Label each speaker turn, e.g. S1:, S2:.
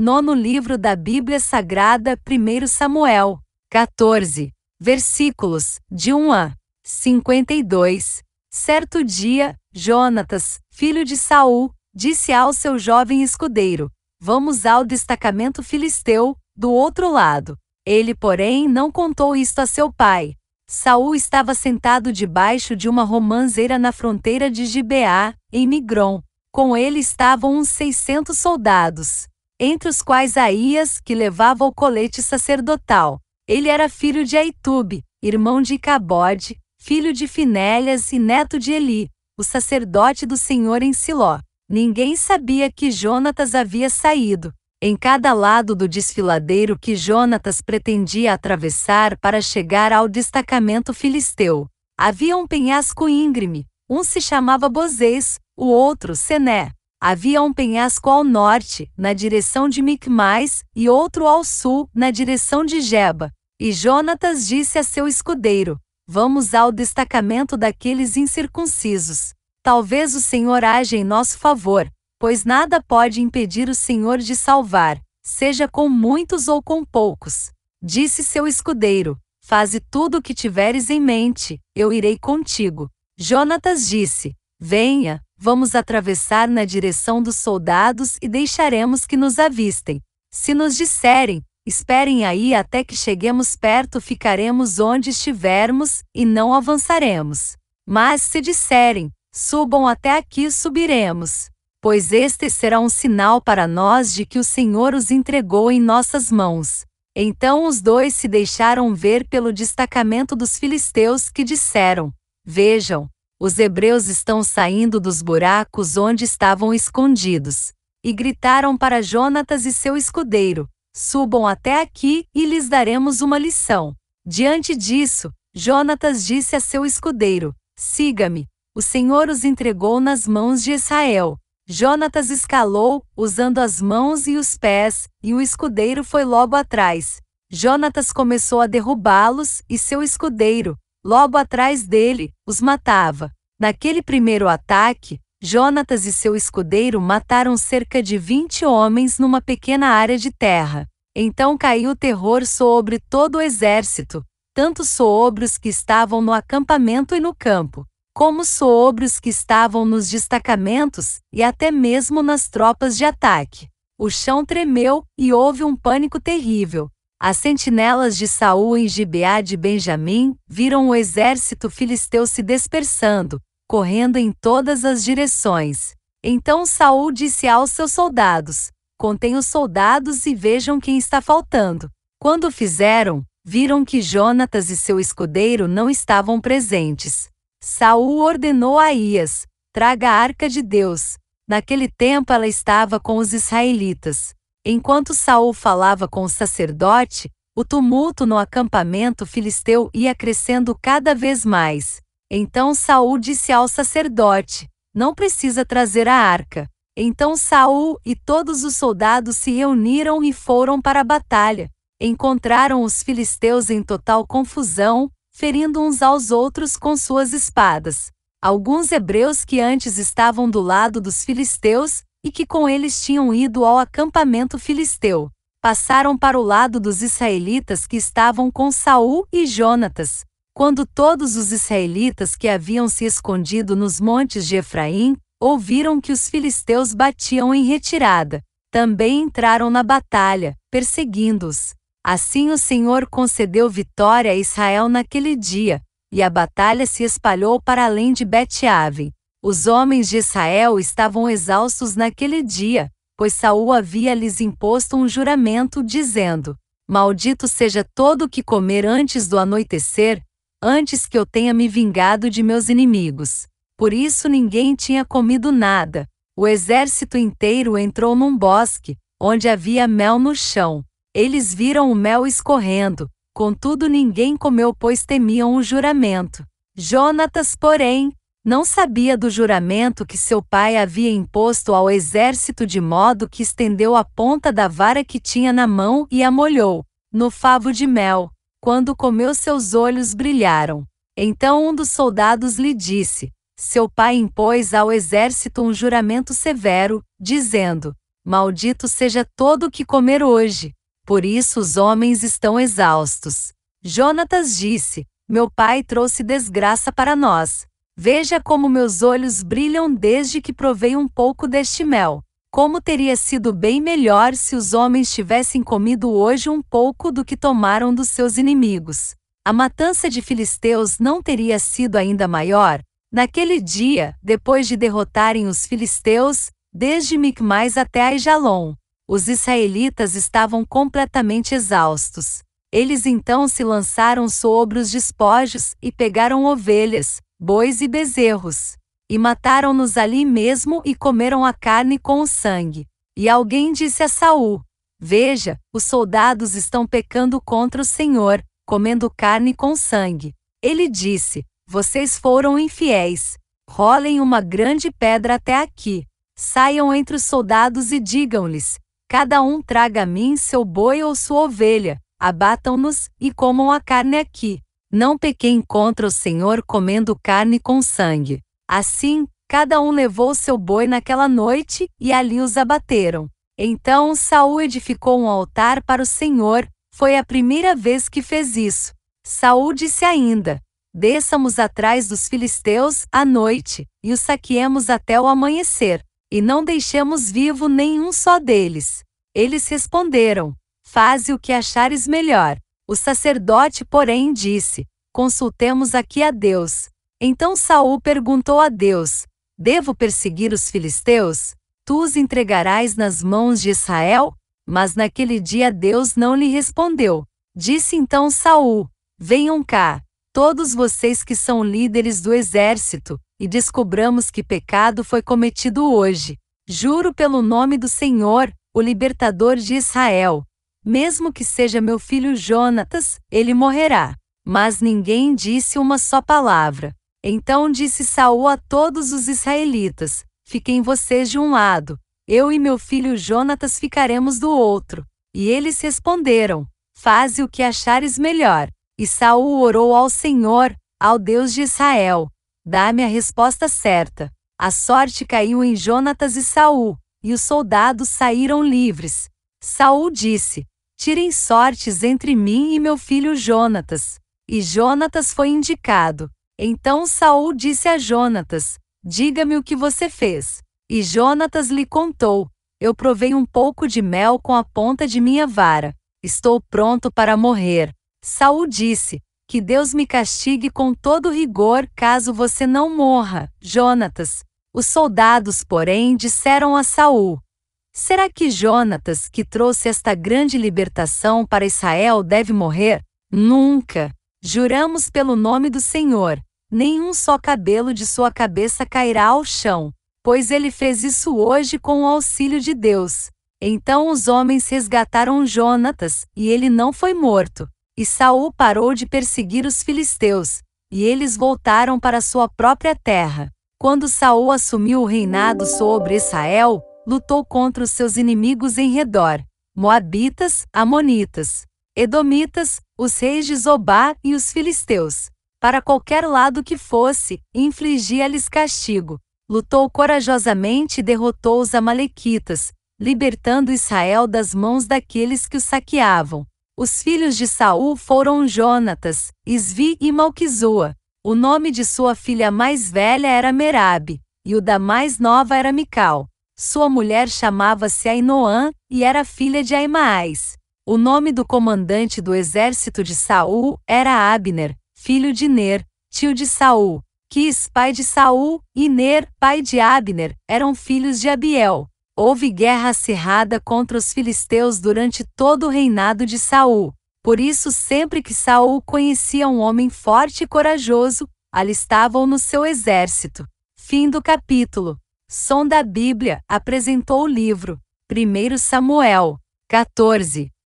S1: nono livro da Bíblia Sagrada, 1 Samuel, 14, versículos de 1 a 52. Certo dia, Jonatas, filho de Saul, disse ao seu jovem escudeiro: Vamos ao destacamento filisteu, do outro lado. Ele, porém, não contou isto a seu pai. Saul estava sentado debaixo de uma romanzeira na fronteira de Gibeá, em Migron. Com ele estavam uns 600 soldados entre os quais Aías, que levava o colete sacerdotal. Ele era filho de Aitube, irmão de Cabode, filho de Finélias e neto de Eli, o sacerdote do Senhor em Siló. Ninguém sabia que Jonatas havia saído. Em cada lado do desfiladeiro que Jonatas pretendia atravessar para chegar ao destacamento filisteu, havia um penhasco íngreme, um se chamava Bozês, o outro Sené. Havia um penhasco ao norte, na direção de Micmais, e outro ao sul, na direção de Jeba. E Jonatas disse a seu escudeiro: Vamos ao destacamento daqueles incircuncisos. Talvez o Senhor haja em nosso favor, pois nada pode impedir o Senhor de salvar, seja com muitos ou com poucos. Disse seu escudeiro: Faze tudo o que tiveres em mente, eu irei contigo. Jonatas disse: Venha, vamos atravessar na direção dos soldados e deixaremos que nos avistem. Se nos disserem, esperem aí até que cheguemos perto, ficaremos onde estivermos e não avançaremos. Mas se disserem, subam até aqui, subiremos. Pois este será um sinal para nós de que o Senhor os entregou em nossas mãos. Então os dois se deixaram ver pelo destacamento dos filisteus que disseram: Vejam, os hebreus estão saindo dos buracos onde estavam escondidos. E gritaram para Jonatas e seu escudeiro: Subam até aqui e lhes daremos uma lição. Diante disso, Jonatas disse a seu escudeiro: Siga-me. O Senhor os entregou nas mãos de Israel. Jonatas escalou, usando as mãos e os pés, e o escudeiro foi logo atrás. Jonatas começou a derrubá-los e seu escudeiro, Logo atrás dele, os matava. Naquele primeiro ataque, Jonatas e seu escudeiro mataram cerca de 20 homens numa pequena área de terra. Então caiu terror sobre todo o exército, tanto sobre os que estavam no acampamento e no campo, como sobre os que estavam nos destacamentos e até mesmo nas tropas de ataque. O chão tremeu e houve um pânico terrível. As sentinelas de Saul em Gibeá de Benjamim viram o exército filisteu se dispersando, correndo em todas as direções. Então Saul disse aos seus soldados: Contem os soldados e vejam quem está faltando. Quando fizeram, viram que Jonatas e seu escudeiro não estavam presentes. Saul ordenou a Ias: Traga a arca de Deus. Naquele tempo ela estava com os israelitas. Enquanto Saul falava com o sacerdote, o tumulto no acampamento filisteu ia crescendo cada vez mais. Então Saul disse ao sacerdote: Não precisa trazer a arca. Então Saul e todos os soldados se reuniram e foram para a batalha. Encontraram os filisteus em total confusão, ferindo uns aos outros com suas espadas. Alguns hebreus que antes estavam do lado dos filisteus e que com eles tinham ido ao acampamento filisteu. Passaram para o lado dos israelitas que estavam com Saul e Jonatas. Quando todos os israelitas que haviam se escondido nos montes de Efraim ouviram que os filisteus batiam em retirada, também entraram na batalha, perseguindo-os. Assim o Senhor concedeu vitória a Israel naquele dia, e a batalha se espalhou para além de Bet-Aven. Os homens de Israel estavam exaustos naquele dia, pois Saul havia lhes imposto um juramento dizendo: Maldito seja todo o que comer antes do anoitecer, antes que eu tenha me vingado de meus inimigos. Por isso ninguém tinha comido nada. O exército inteiro entrou num bosque, onde havia mel no chão. Eles viram o mel escorrendo, contudo ninguém comeu, pois temiam o juramento. Jonatas, porém, não sabia do juramento que seu pai havia imposto ao exército de modo que estendeu a ponta da vara que tinha na mão e a molhou, no favo de mel. Quando comeu seus olhos brilharam. Então um dos soldados lhe disse: Seu pai impôs ao exército um juramento severo, dizendo: Maldito seja todo o que comer hoje. Por isso os homens estão exaustos. Jonatas disse: Meu pai trouxe desgraça para nós, Veja como meus olhos brilham desde que provei um pouco deste mel. Como teria sido bem melhor se os homens tivessem comido hoje um pouco do que tomaram dos seus inimigos. A matança de filisteus não teria sido ainda maior? Naquele dia, depois de derrotarem os filisteus, desde Micmais até Aijalon, os israelitas estavam completamente exaustos. Eles então se lançaram sobre os despojos e pegaram ovelhas, bois e bezerros, e mataram-nos ali mesmo e comeram a carne com o sangue. E alguém disse a Saul: Veja, os soldados estão pecando contra o Senhor, comendo carne com sangue. Ele disse: Vocês foram infiéis. Rolem uma grande pedra até aqui. Saiam entre os soldados e digam-lhes: Cada um traga a mim seu boi ou sua ovelha, abatam-nos e comam a carne aqui. Não pequei contra o Senhor comendo carne com sangue. Assim, cada um levou seu boi naquela noite, e ali os abateram. Então Saul edificou um altar para o Senhor, foi a primeira vez que fez isso. Saul disse ainda: Desçamos atrás dos filisteus à noite, e os saqueemos até o amanhecer, e não deixemos vivo nenhum só deles. Eles responderam: Faze o que achares melhor. O sacerdote, porém, disse: Consultemos aqui a Deus. Então Saul perguntou a Deus: Devo perseguir os filisteus? Tu os entregarás nas mãos de Israel? Mas naquele dia Deus não lhe respondeu. Disse então Saul: Venham cá, todos vocês que são líderes do exército, e descobramos que pecado foi cometido hoje. Juro pelo nome do Senhor, o libertador de Israel, mesmo que seja meu filho Jonatas, ele morrerá. Mas ninguém disse uma só palavra. Então disse Saul a todos os israelitas: Fiquem vocês de um lado, eu e meu filho Jonatas ficaremos do outro. E eles responderam: Faze o que achares melhor. E Saul orou ao Senhor, ao Deus de Israel: Dá-me a resposta certa. A sorte caiu em Jonatas e Saul, e os soldados saíram livres. Saul disse: tirem sortes entre mim e meu filho Jonatas. E Jonatas foi indicado. Então Saul disse a Jonatas: Diga-me o que você fez. E Jonatas lhe contou: Eu provei um pouco de mel com a ponta de minha vara. Estou pronto para morrer. Saul disse: Que Deus me castigue com todo rigor caso você não morra, Jonatas. Os soldados, porém, disseram a Saul: Será que Jonatas, que trouxe esta grande libertação para Israel, deve morrer? Nunca! Juramos pelo nome do Senhor, nenhum só cabelo de sua cabeça cairá ao chão, pois ele fez isso hoje com o auxílio de Deus. Então os homens resgataram Jonatas, e ele não foi morto. E Saul parou de perseguir os filisteus, e eles voltaram para sua própria terra. Quando Saul assumiu o reinado sobre Israel, lutou contra os seus inimigos em redor: Moabitas, Amonitas, Edomitas, os reis de Zobá e os filisteus. Para qualquer lado que fosse, infligia-lhes castigo. Lutou corajosamente e derrotou os Amalequitas, libertando Israel das mãos daqueles que o saqueavam. Os filhos de Saul foram Jonatas, Isvi e Malquizua. O nome de sua filha mais velha era Merabe, e o da mais nova era Mical. Sua mulher chamava-se Ainoã e era filha de Aimaás. O nome do comandante do exército de Saul era Abner, filho de Ner, tio de Saul. Quis, pai de Saul, e Ner, pai de Abner, eram filhos de Abiel. Houve guerra acirrada contra os filisteus durante todo o reinado de Saul. Por isso, sempre que Saul conhecia um homem forte e corajoso, alistavam no seu exército. Fim do capítulo. Som da Bíblia apresentou o livro 1 Samuel 14,